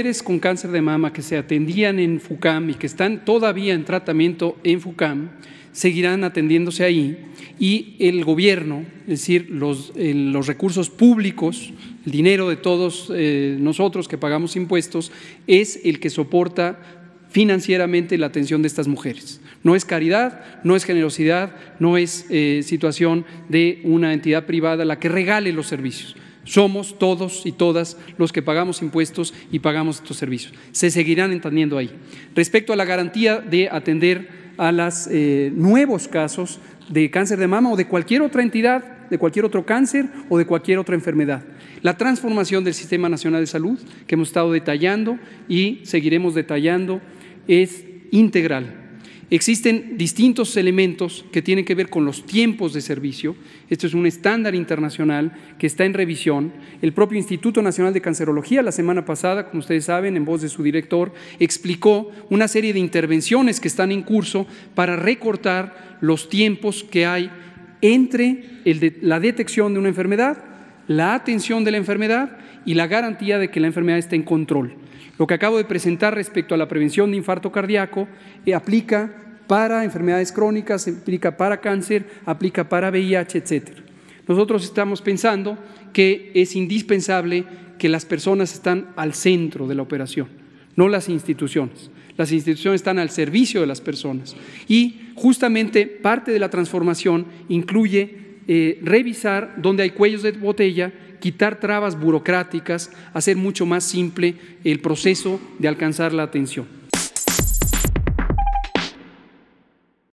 mujeres con cáncer de mama que se atendían en FUCAM y que están todavía en tratamiento en FUCAM seguirán atendiéndose ahí y el gobierno, es decir, los, eh, recursos públicos, el dinero de todos eh, nosotros que pagamos impuestos, es el que soporta financieramente la atención de estas mujeres. No es caridad, no es generosidad, no es eh, situación de una entidad privada la que regale los servicios. Somos todos y todas los que pagamos impuestos y pagamos estos servicios. Se seguirán entendiendo ahí. Respecto a la garantía de atender a los eh, nuevos casos de cáncer de mama o de cualquier otra entidad, de cualquier otro cáncer o de cualquier otra enfermedad. La transformación del Sistema Nacional de Salud que hemos estado detallando y seguiremos detallando es integral Existen distintos elementos que tienen que ver con los tiempos de servicio. Esto es un estándar internacional que está en revisión. El propio Instituto Nacional de Cancerología la semana pasada, como ustedes saben, en voz de su director, explicó una serie de intervenciones que están en curso para recortar los tiempos que hay entre la detección de una enfermedad, la atención de la enfermedad y la garantía de que la enfermedad esté en control. Lo que acabo de presentar respecto a la prevención de infarto cardíaco eh, aplica para enfermedades crónicas, aplica para cáncer, aplica para VIH, etcétera. Nosotros estamos pensando que es indispensable que las personas están al centro de la operación, no las instituciones. Las instituciones están al servicio de las personas y justamente parte de la transformación incluye eh, revisar dónde hay cuellos de botella, quitar trabas burocráticas, hacer mucho más simple el proceso de alcanzar la atención.